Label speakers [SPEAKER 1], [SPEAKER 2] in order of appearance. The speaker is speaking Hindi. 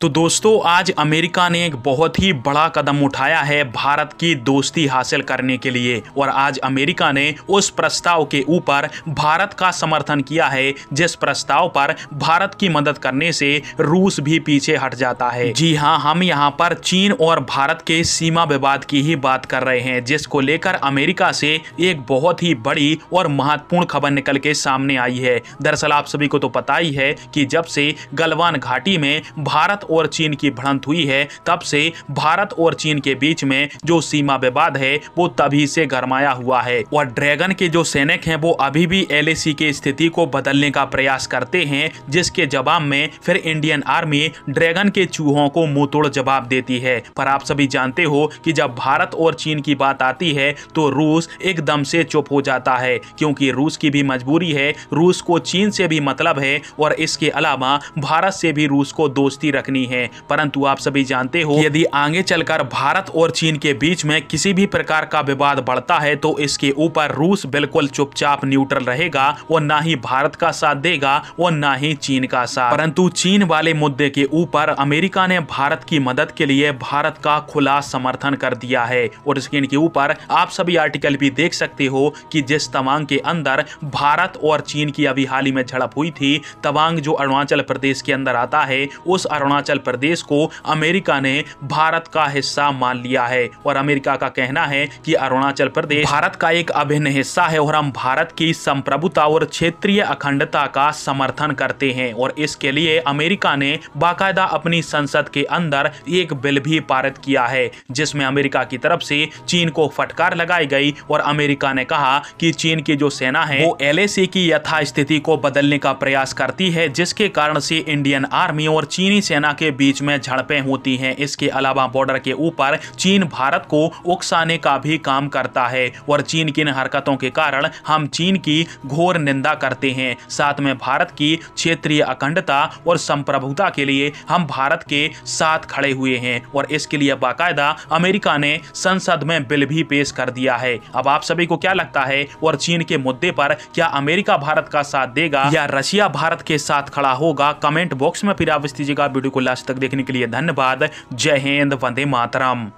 [SPEAKER 1] तो दोस्तों आज अमेरिका ने एक बहुत ही बड़ा कदम उठाया है भारत की दोस्ती हासिल करने के लिए और आज अमेरिका ने उस प्रस्ताव के ऊपर भारत का समर्थन किया है जिस प्रस्ताव पर भारत की मदद करने से रूस भी पीछे हट जाता है जी हाँ हम यहाँ पर चीन और भारत के सीमा विवाद की ही बात कर रहे हैं जिसको लेकर अमेरिका से एक बहुत ही बड़ी और महत्वपूर्ण खबर निकल के सामने आई है दरअसल आप सभी को तो पता ही है कि जब से गलवान घाटी में भारत और चीन की भड़ंत हुई है तब से भारत और चीन के बीच में जो सीमा विवाद है वो तभी से गरमाया हुआ है और ड्रैगन के जो सैनिक हैं वो अभी भी एल की स्थिति को बदलने का प्रयास करते हैं जिसके जवाब में फिर इंडियन आर्मी ड्रैगन के चूहों को मुंह जवाब देती है पर आप सभी जानते हो कि जब भारत और चीन की बात आती है तो रूस एकदम से चुप हो जाता है क्योंकि रूस की भी मजबूरी है रूस को चीन से भी मतलब है और इसके अलावा भारत से भी रूस को दोस्ती रखनी करनी है परंतु आप सभी जानते हो यदि आगे चलकर भारत और चीन के बीच में किसी भी प्रकार का विवाद बढ़ता है तो इसके ऊपर रूस बिल्कुल चुपचाप न्यूट्रल रहेगा और ना ही भारत का साथ देगा और ना ही चीन का साथ परंतु चीन वाले मुद्दे के ऊपर अमेरिका ने भारत की मदद के लिए भारत का खुला समर्थन कर दिया है और स्क्रीन के ऊपर आप सभी आर्टिकल भी देख सकते हो कि जिस तवांग के अंदर भारत और चीन की अभी हाल ही में झड़प हुई थी तवांग जो अरुणाचल प्रदेश के अंदर आता है उस अरुणाचल हिमाचल प्रदेश को अमेरिका ने भारत का हिस्सा मान लिया है और अमेरिका का कहना है कि अरुणाचल प्रदेश भारत का एक अभिन्न हिस्सा है और हम भारत की संप्रभुता और क्षेत्रीय अखंडता का समर्थन करते हैं और इसके लिए अमेरिका ने बाकायदा अपनी संसद के अंदर एक बिल भी पारित किया है जिसमें अमेरिका की तरफ से चीन को फटकार लगाई गई और अमेरिका ने कहा कि चीन की जो सेना है वो एल की यथास्थिति को बदलने का प्रयास करती है जिसके कारण से इंडियन आर्मी और चीनी सेना के बीच में झड़पें होती हैं इसके अलावा बॉर्डर के ऊपर चीन भारत को उकसाने का भी काम करता है और चीन की इन हरकतों के कारण हम चीन की घोर निंदा करते हैं साथ में भारत की क्षेत्रीय अखंडता और संप्रभुता के लिए हम भारत के साथ खड़े हुए हैं और इसके लिए बाकायदा अमेरिका ने संसद में बिल भी पेश कर दिया है अब आप सभी को क्या लगता है और चीन के मुद्दे पर क्या अमेरिका भारत का साथ देगा या रशिया भारत के साथ खड़ा होगा कमेंट बॉक्स में फिर आप इस का वीडियो को लास्ट तक देखने के लिए धन्यवाद जय हिंद वंदे मातरम